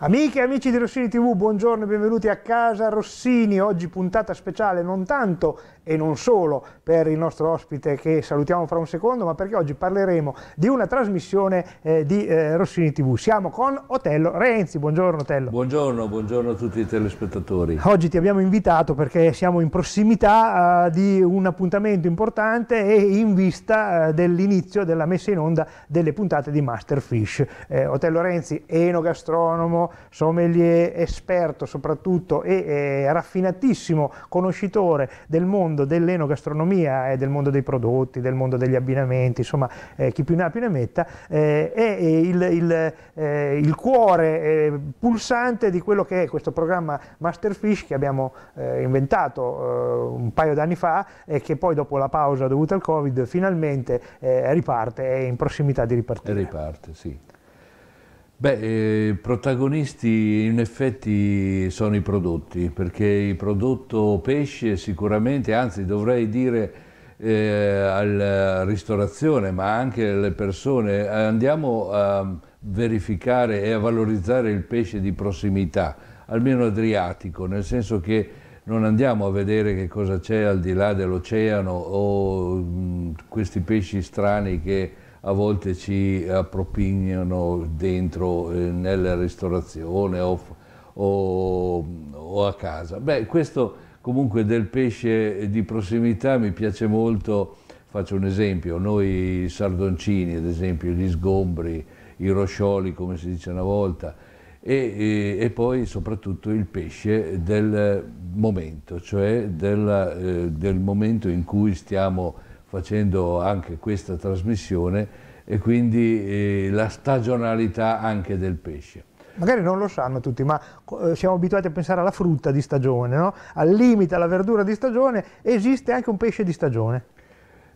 Amiche e amici di Rossini TV, buongiorno e benvenuti a casa Rossini, oggi puntata speciale non tanto e non solo per il nostro ospite che salutiamo fra un secondo, ma perché oggi parleremo di una trasmissione eh, di eh, Rossini TV. Siamo con Otello Renzi, buongiorno Otello. Buongiorno, buongiorno a tutti i telespettatori. Oggi ti abbiamo invitato perché siamo in prossimità eh, di un appuntamento importante e in vista eh, dell'inizio della messa in onda delle puntate di Masterfish. Eh, Otello Renzi, enogastronomo, bravissimo sommelier, esperto soprattutto e eh, raffinatissimo conoscitore del mondo dell'enogastronomia e del mondo dei prodotti, del mondo degli abbinamenti, insomma eh, chi più ne ha più ne metta, eh, è eh, il, il, eh, il cuore eh, pulsante di quello che è questo programma Masterfish che abbiamo inventato un paio d'anni fa e che poi dopo la pausa dovuta al Covid finalmente riparte, è in prossimità di ripartire. Riparte, sì. Beh, eh, protagonisti in effetti sono i prodotti, perché il prodotto pesce sicuramente, anzi dovrei dire eh, alla eh, ristorazione, ma anche alle persone, andiamo a verificare e a valorizzare il pesce di prossimità, almeno adriatico, nel senso che non andiamo a vedere che cosa c'è al di là dell'oceano o mh, mm, questi pesci strani che a volte ci appropignano dentro eh, nella ristorazione o, o, o, a casa. Beh, questo comunque del pesce di prossimità mi piace molto, faccio un esempio, noi sardoncini ad esempio, gli sgombri, i roscioli come si dice una volta, e, e, eh, e poi soprattutto il pesce del momento, cioè della, eh, del momento in cui stiamo facendo anche questa trasmissione e quindi eh, la stagionalità anche del pesce. Magari non lo sanno tutti, ma eh, siamo abituati a pensare alla frutta di stagione, no? al limite alla verdura di stagione, esiste anche un pesce di stagione.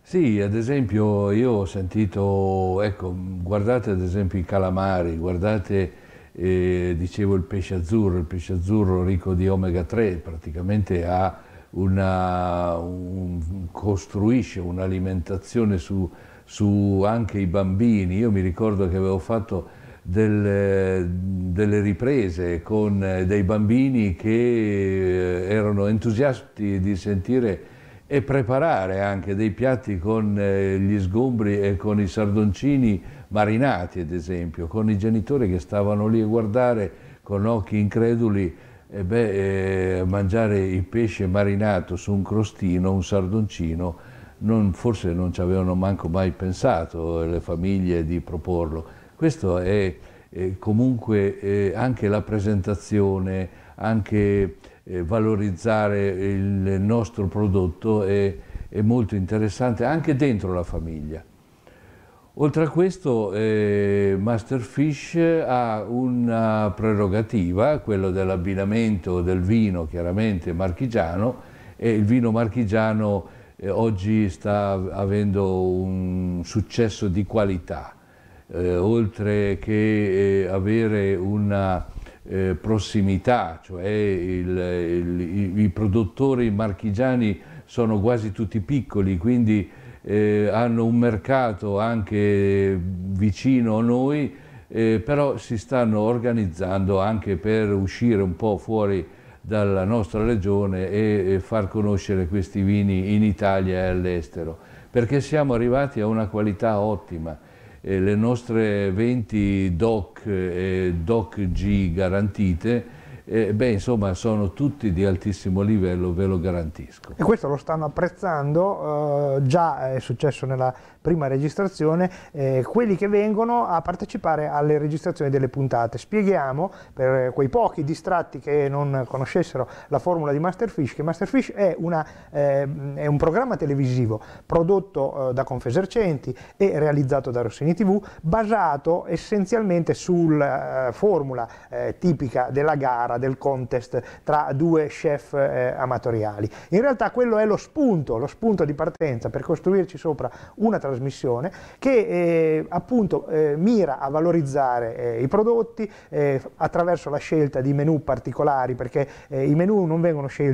Sì, ad esempio io ho sentito, ecco, guardate ad esempio i calamari, guardate, eh, dicevo, il pesce azzurro, il pesce azzurro ricco di omega 3, praticamente ha una, un, costruisce un'alimentazione su, su, anche i bambini. Io mi ricordo che avevo fatto delle, delle riprese con eh, dei bambini che eh, erano entusiasti di sentire e preparare anche dei piatti con eh, gli sgombri e con i sardoncini marinati, ad esempio, con i genitori che stavano lì a guardare con occhi increduli e eh beh, eh, mangiare il pesce marinato su un crostino, un sardoncino, non, forse non ci avevano manco mai pensato le famiglie di proporlo. Questo è eh, comunque anche la presentazione, anche eh, valorizzare il nostro prodotto è, è molto interessante anche dentro la famiglia. Oltre a questo eh, Masterfish ha una prerogativa, quello dell'abbinamento del vino chiaramente marchigiano e il vino marchigiano eh, oggi sta avendo un successo di qualità, eh, oltre che eh, avere una eh, prossimità, cioè il, il, i, i produttori marchigiani sono quasi tutti piccoli, quindi eh, hanno un mercato anche vicino a noi, eh, però si stanno organizzando anche per uscire un po' fuori dalla nostra regione e, e far conoscere questi vini in Italia e all'estero, perché siamo arrivati a una qualità ottima. Eh, le nostre 20 DOC e eh, DOC G garantite eh, beh, insomma, sono tutti di altissimo livello, ve lo garantisco. E questo lo stanno apprezzando, eh, già è successo nella prima registrazione eh, quelli che vengono a partecipare alle registrazioni delle puntate. Spieghiamo per quei pochi distratti che non conoscessero la formula di Masterfish che Masterfish è, una, eh, è un programma televisivo prodotto eh, da Confesercenti e realizzato da Rossini TV basato essenzialmente sulla eh, formula eh, tipica della gara, del contest tra due chef eh, amatoriali. In realtà quello è lo spunto, lo spunto di partenza per costruirci sopra una trasmissione trasmissione che eh, appunto eh, mira a valorizzare eh, i prodotti eh, attraverso la scelta di menu particolari perché eh, i menu non vengono scelti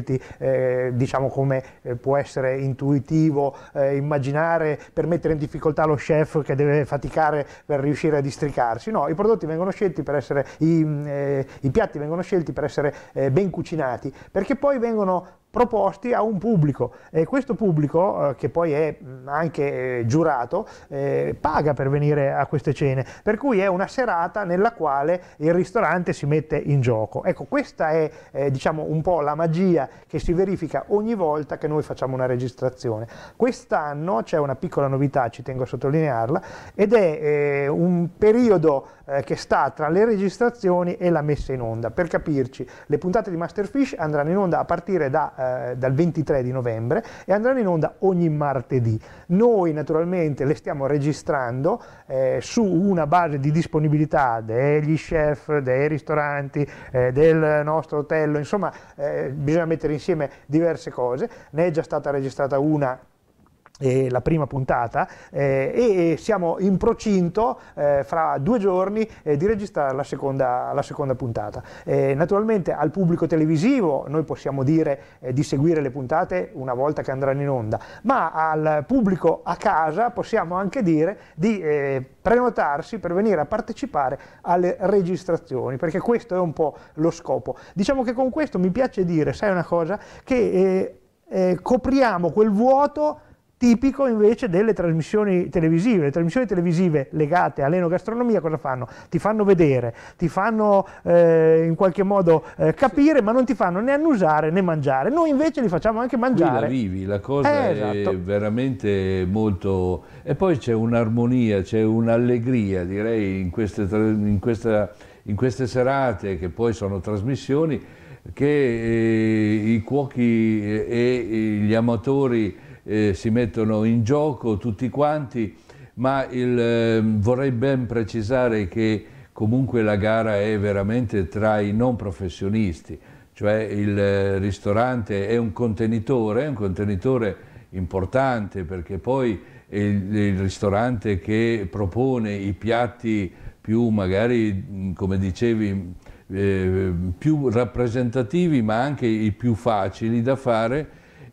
diciamo come può essere intuitivo immaginare per mettere in difficoltà lo chef che deve faticare per riuscire a districarsi no i prodotti vengono scelti per essere i, i piatti vengono scelti per essere ben cucinati perché poi vengono proposti a un pubblico e questo pubblico, eh, che poi è mm, anche eh, giurato, eh, paga per venire a queste cene, per cui è una serata nella quale il ristorante si mette in gioco. Ecco, questa è diciamo un po' la magia che si verifica ogni volta che noi facciamo una registrazione. Quest'anno c'è una piccola novità, ci tengo a sottolinearla, ed è un periodo che sta tra le registrazioni e la messa in onda. Per capirci, le puntate di Masterfish andranno in onda a partire da eh, dal 23 di novembre e andranno in onda ogni martedì. Noi naturalmente le stiamo registrando eh, su una base di disponibilità degli chef, dei ristoranti, eh, del nostro hotel, insomma eh, bisogna mettere insieme diverse cose. Ne è già stata registrata una eh, la prima puntata eh, e siamo in procinto eh, fra due giorni eh, di registrare la seconda, la seconda puntata. Eh, naturalmente al pubblico televisivo noi possiamo dire eh, di seguire le puntate una volta che andranno in onda, ma al pubblico a casa possiamo anche dire di prenotarsi per venire a partecipare alle registrazioni, perché questo è un po' lo scopo. Diciamo che con questo mi piace dire, sai una cosa, che copriamo quel vuoto tipico invece delle trasmissioni televisive. Le trasmissioni televisive legate all'enogastronomia cosa fanno? Ti fanno vedere, ti fanno eh, in qualche modo eh, capire, ma non ti fanno né annusare né mangiare. Noi invece li facciamo anche mangiare. Qui la vivi, la cosa eh, esatto. è veramente molto... E poi c'è un'armonia, c'è un'allegria, direi, in queste, in, questa, in queste serate che poi sono trasmissioni che eh, i cuochi e gli amatori eh, si mettono in gioco tutti quanti, ma il, eh, vorrei ben precisare che comunque la gara è veramente tra i non professionisti, cioè il eh, ristorante è un contenitore, un contenitore importante perché poi è il, il ristorante che propone i piatti più magari, come dicevi, eh, più rappresentativi ma anche i più facili da fare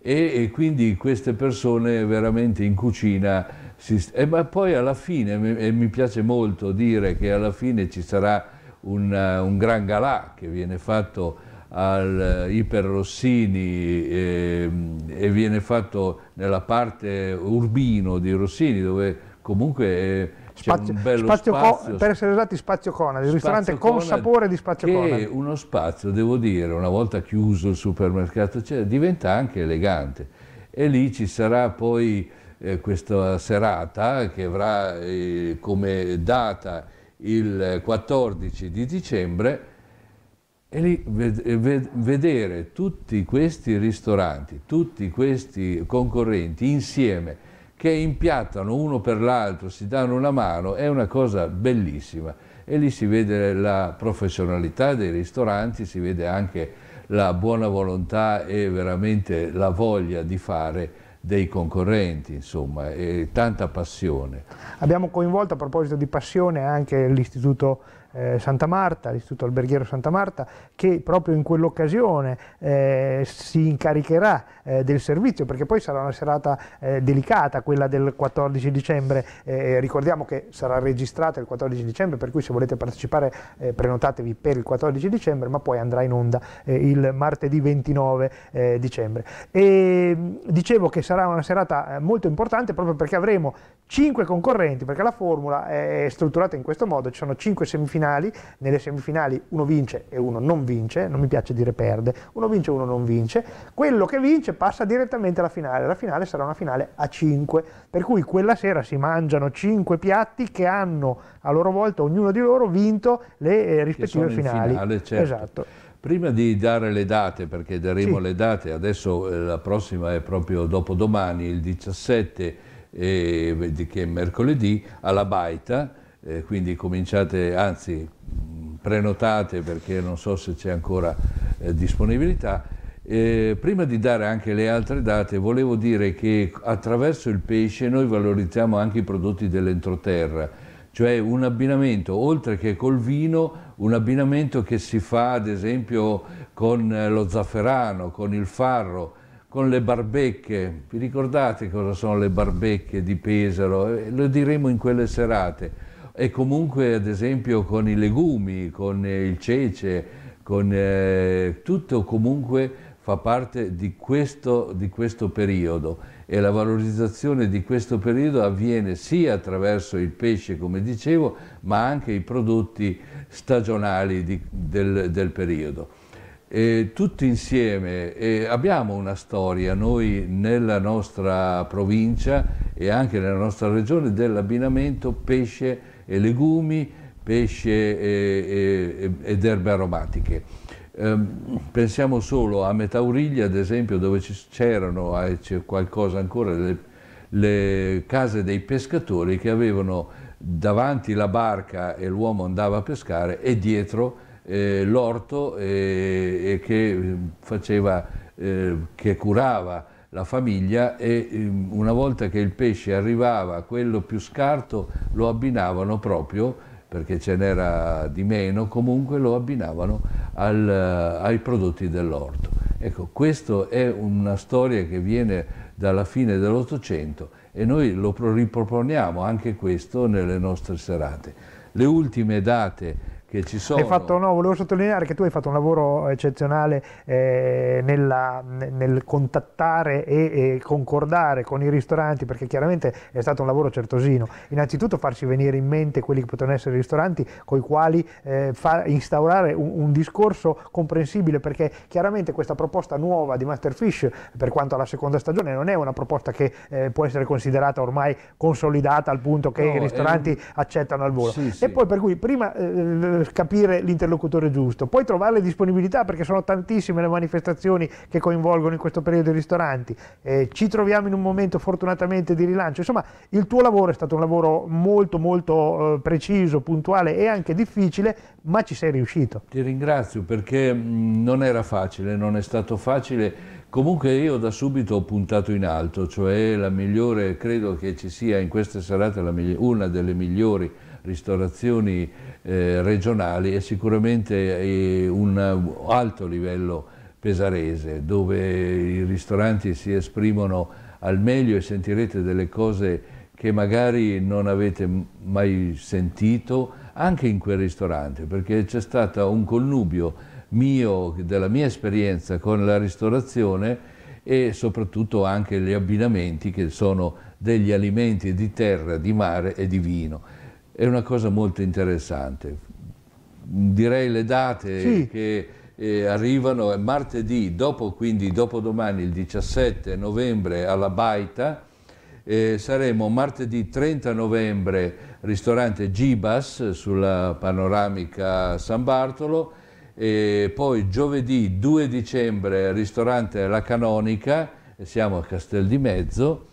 e, e quindi queste persone veramente in cucina si, e, eh, ma poi alla fine e mi piace molto dire che alla fine ci sarà un, un gran galà che viene fatto al eh, Iper Rossini e, ehm, e viene fatto nella parte urbino di Rossini dove comunque è, Spazio, spazio spazio, per essere usati Spazio Conad, il ristorante con sapore di Spazio che Conad. Che uno spazio, devo dire, una volta chiuso il supermercato, cioè, diventa anche elegante. E lì ci sarà poi eh, questa serata che avrà eh, come data il 14 di dicembre e lì eh, vedere tutti questi ristoranti, tutti questi concorrenti insieme che impiattano uno per l'altro, si danno una mano, è una cosa bellissima e lì si vede la professionalità dei ristoranti, si vede anche la buona volontà e veramente la voglia di fare dei concorrenti, insomma, e tanta passione. Abbiamo coinvolto a proposito di passione anche l'Istituto eh, Santa Marta, l'Istituto Alberghiero Santa Marta, che proprio in quell'occasione eh, si incaricherà eh, del servizio, perché poi sarà una serata eh, delicata, quella del 14 dicembre, eh, eh, ricordiamo che sarà registrata il 14 dicembre, per cui se volete partecipare prenotatevi per il 14 dicembre, ma poi andrà in onda il martedì 29 dicembre. E mm, dicevo che sarà una serata molto importante proprio perché avremo 5 concorrenti, perché la formula è strutturata in questo modo, ci sono 5 semifinali semifinali, nelle semifinali uno vince e uno non vince, non mi piace dire perde, uno vince e uno non vince, quello che vince passa direttamente alla finale, la finale sarà una finale a 5, per cui quella sera si mangiano 5 piatti che hanno a loro volta ognuno di loro vinto le eh, rispettive finali. Finale, certo. Esatto. Prima di dare le date, perché daremo sì. le date, adesso eh, la prossima è proprio dopodomani, il 17, eh, che è mercoledì, alla Baita, eh, quindi cominciate, anzi mm, prenotate perché non so se c'è ancora eh, disponibilità. Eh, prima di dare anche le altre date volevo dire che attraverso il pesce noi valorizziamo anche i prodotti dell'entroterra, cioè un abbinamento, oltre che col vino, un abbinamento che si fa ad esempio con eh, lo zafferano, con il farro, con le barbecche. Vi ricordate cosa sono le barbecche di Pesaro? Eh, lo diremo in quelle serate e comunque ad esempio con i legumi, con eh, il cece, con eh, tutto comunque fa parte di questo, di questo periodo e la valorizzazione di questo periodo avviene sia attraverso il pesce, come dicevo, ma anche i prodotti stagionali di, del, del periodo. E tutti insieme e abbiamo una storia noi nella nostra provincia e anche nella nostra regione dell'abbinamento pesce e legumi, pesce e, e, ed erbe aromatiche. Ehm, pensiamo solo a Metauriglia, ad esempio, dove c'erano, eh, c'è qualcosa ancora, le, le case dei pescatori che avevano davanti la barca e l'uomo andava a pescare e dietro eh, l'orto eh, che, eh, faceva, eh, che curava la famiglia e ehm, una volta che il pesce arrivava, quello più scarto, lo abbinavano proprio, perché ce n'era di meno, comunque lo abbinavano al, eh, ai prodotti dell'orto. Ecco, questa è una storia che viene dalla fine dell'Ottocento e noi lo riproponiamo anche questo nelle nostre serate. Le ultime date che ci sono. Hai fatto, no, volevo sottolineare che tu hai fatto un lavoro eccezionale eh, nella, nel contattare e, e, concordare con i ristoranti, perché chiaramente è stato un lavoro certosino. Innanzitutto farci venire in mente quelli che potevano essere i ristoranti con i quali eh, instaurare un, un, discorso comprensibile, perché chiaramente questa proposta nuova di Masterfish, per quanto alla seconda stagione, non è una proposta che eh, può essere considerata ormai consolidata al punto che no, i ristoranti ehm... accettano al volo. Sì, e poi per cui prima eh, per capire l'interlocutore giusto, poi trovare le disponibilità perché sono tantissime le manifestazioni che coinvolgono in questo periodo i ristoranti, eh, ci troviamo in un momento fortunatamente di rilancio, insomma il tuo lavoro è stato un lavoro molto molto eh, preciso, puntuale e anche difficile, ma ci sei riuscito. Ti ringrazio perché mm, non era facile, non è stato facile, comunque io da subito ho puntato in alto, cioè la migliore, credo che ci sia in queste serate una delle migliori ristorazioni eh, regionali è sicuramente eh, un alto livello pesarese dove i ristoranti si esprimono al meglio e sentirete delle cose che magari non avete mai sentito anche in quel ristorante perché c'è stato un connubio mio, della mia esperienza con la ristorazione e soprattutto anche gli abbinamenti che sono degli alimenti di terra, di mare e di vino è una cosa molto interessante. Direi le date sì. che eh, arrivano martedì, dopo quindi dopodomani il 17 novembre alla Baita, eh, saremo martedì 30 novembre ristorante Gibas sulla panoramica San Bartolo e poi giovedì 2 dicembre ristorante La Canonica, siamo a Castel di Mezzo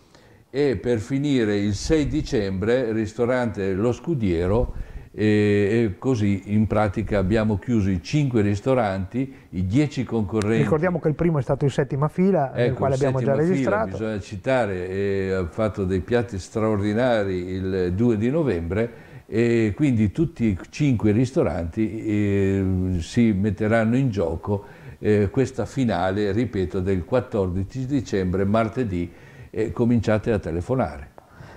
e per finire il 6 dicembre ristorante Lo Scudiero e così in pratica abbiamo chiuso i 5 ristoranti, i 10 concorrenti. Ricordiamo che il primo è stato in settima fila, ecco, nel quale abbiamo già registrato. Fila, bisogna citare, eh, ha fatto dei piatti straordinari il 2 di novembre e quindi tutti i 5 ristoranti eh, si metteranno in gioco eh, questa finale, ripeto, del 14 dicembre, martedì e cominciate a telefonare.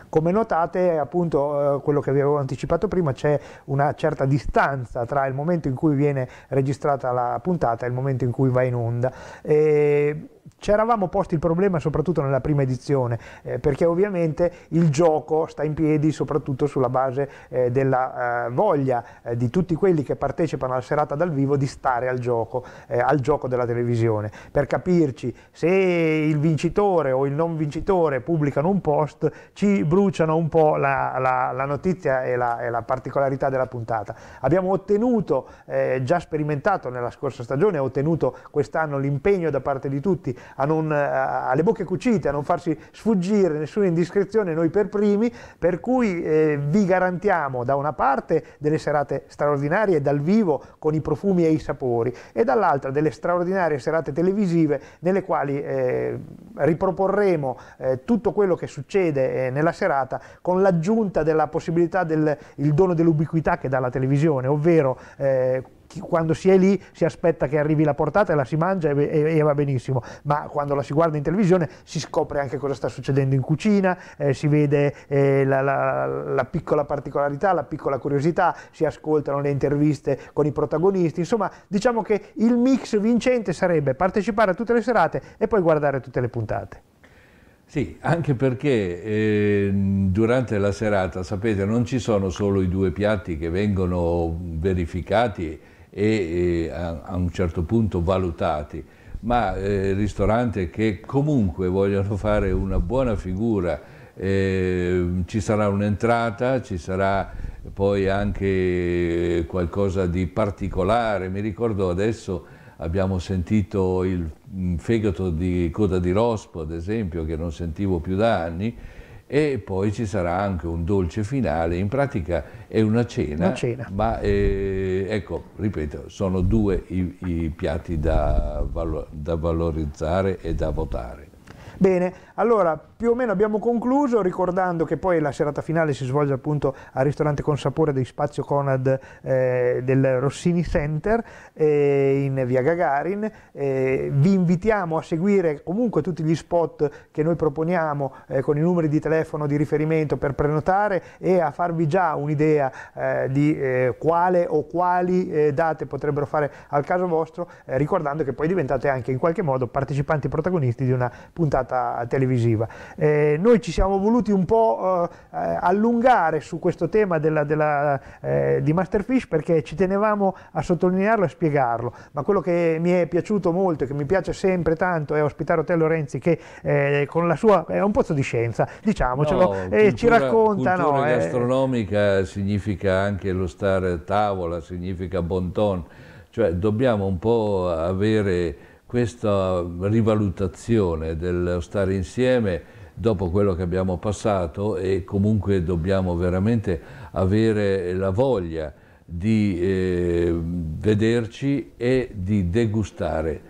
Come notate, appunto, eh, quello che vi avevo anticipato prima, c'è una certa distanza tra il momento in cui viene registrata la puntata e il momento in cui va in onda. E ci eravamo posti il problema soprattutto nella prima edizione, eh, perché ovviamente il gioco sta in piedi soprattutto sulla base eh, della eh, voglia eh, di tutti quelli che partecipano alla serata dal vivo di stare al gioco, eh, al gioco della televisione. Per capirci, se il vincitore o il non vincitore pubblicano un post, ci bruciano un po' la, la, la notizia e la, e la, particolarità della puntata. Abbiamo ottenuto, eh, già sperimentato nella scorsa stagione, ottenuto quest'anno l'impegno da parte di tutti a non, eh, a, alle bocche cucite, a non farsi sfuggire nessuna indiscrezione, noi per primi, per cui eh, vi garantiamo da una parte delle serate straordinarie dal vivo con i profumi e i sapori e dall'altra delle straordinarie serate televisive nelle quali eh, riproporremo eh, tutto quello che succede eh, nella serata con l'aggiunta della possibilità del dono dell'ubiquità che dà la televisione, ovvero eh, chi, quando si è lì si aspetta che arrivi la portata e la si mangia e, e, e, va benissimo, ma quando la si guarda in televisione si scopre anche cosa sta succedendo in cucina, eh, si vede eh, la, la, la, piccola particolarità, la piccola curiosità, si ascoltano le interviste con i protagonisti, insomma diciamo che il mix vincente sarebbe partecipare a tutte le serate e poi guardare tutte le puntate. Sì, anche perché eh, durante la serata, sapete, non ci sono solo i due piatti che vengono verificati e a, un certo punto valutati, ma eh, ristoranti che comunque vogliono fare una buona figura, eh, ci sarà un'entrata, ci sarà poi anche qualcosa di particolare, mi ricordo adesso abbiamo sentito il mm, fegato di coda di rospo ad esempio che non sentivo più da anni, e poi ci sarà anche un dolce finale, in pratica è una cena, una cena. ma eh, ecco, ripeto, sono due i, i piatti da, valo da valorizzare e da votare. Bene, allora più o meno abbiamo concluso ricordando che poi la serata finale si svolge appunto al ristorante con sapore di Spazio Conad eh, del Rossini Center eh, in via Gagarin. Eh, vi invitiamo a seguire comunque tutti gli spot che noi proponiamo eh, con i numeri di telefono di riferimento per prenotare e a farvi già un'idea eh, di eh, quale o quali date potrebbero fare al caso vostro, ricordando che poi diventate anche in qualche modo partecipanti protagonisti di una puntata televisiva. Eh, noi ci siamo voluti un po' eh, eh, allungare su questo tema della, della, eh, di Masterfish perché ci tenevamo a sottolinearlo e a spiegarlo, ma quello che mi è piaciuto molto e che mi piace sempre tanto è ospitare Otello Renzi che eh, con la sua... è un pozzo di scienza, diciamocelo, no, cultura, ci racconta... La cultura no, eh. gastronomica significa anche lo stare a tavola, significa bon ton, cioè dobbiamo un po' avere questa rivalutazione dello stare insieme dopo quello che abbiamo passato e comunque dobbiamo veramente avere la voglia di eh, vederci e di degustare,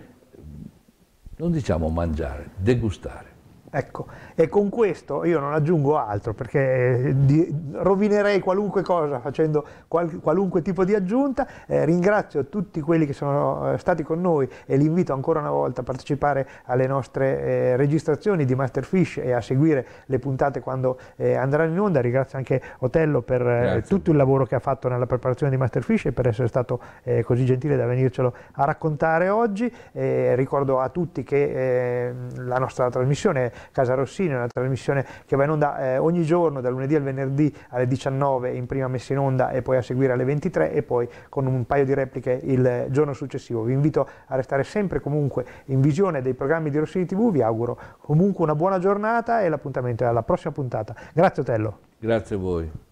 non diciamo mangiare, degustare. Ecco, e con questo io non aggiungo altro perché eh, rovinerei qualunque cosa facendo qualunque tipo di aggiunta. Eh, ringrazio tutti quelli che sono eh, stati con noi e li invito ancora una volta a partecipare alle nostre eh, registrazioni di Masterfish e a seguire le puntate quando eh, andranno in onda. Ringrazio anche Otello per eh, tutto il lavoro che ha fatto nella preparazione di Masterfish e per essere stato così gentile da venircelo a raccontare oggi. ricordo a tutti che la nostra trasmissione è Casa Rossini, una trasmissione che va in onda eh, ogni giorno, dal lunedì al venerdì alle 19, in prima messa in onda e poi a seguire alle 23 e poi con un paio di repliche il giorno successivo. Vi invito a restare sempre comunque in visione dei programmi di Rossini TV, vi auguro comunque una buona giornata e l'appuntamento è alla prossima puntata. Grazie Otello. Grazie a voi.